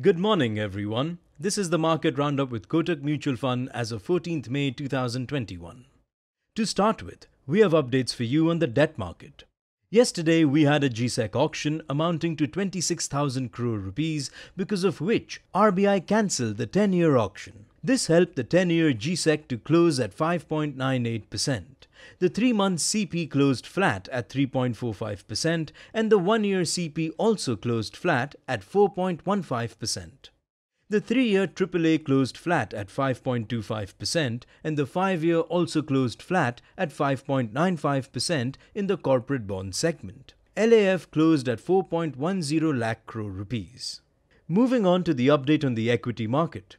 Good morning, everyone. This is the market roundup with Kotak Mutual Fund as of 14th May 2021. To start with, we have updates for you on the debt market. Yesterday, we had a GSEC auction amounting to 26,000 crore rupees, because of which RBI cancelled the 10 year auction. This helped the 10 year GSEC to close at 5.98%. The three month CP closed flat at 3.45%, and the one year CP also closed flat at 4.15%. The three year AAA closed flat at 5.25%, and the five year also closed flat at 5.95% in the corporate bond segment. LAF closed at 4.10 lakh crore rupees. Moving on to the update on the equity market.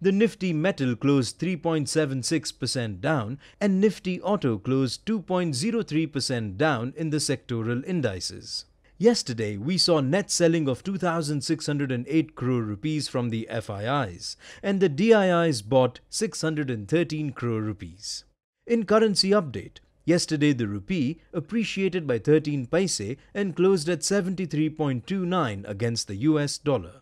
The Nifty Metal closed 3.76% down and Nifty Auto closed 2.03% down in the sectoral indices. Yesterday, we saw net selling of 2,608 crore rupees from the FIIs and the DIIs bought 613 crore rupees. In currency update, yesterday the rupee appreciated by 13 paise and closed at 73.29 against the US dollar.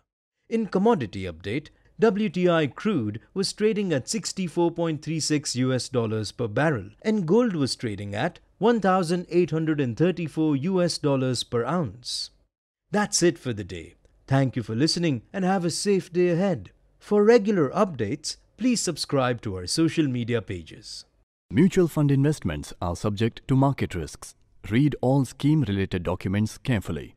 In commodity update, WTI crude was trading at 64.36 US dollars per barrel and gold was trading at 1834 US dollars per ounce. That's it for the day. Thank you for listening and have a safe day ahead. For regular updates, please subscribe to our social media pages. Mutual fund investments are subject to market risks. Read all scheme related documents carefully.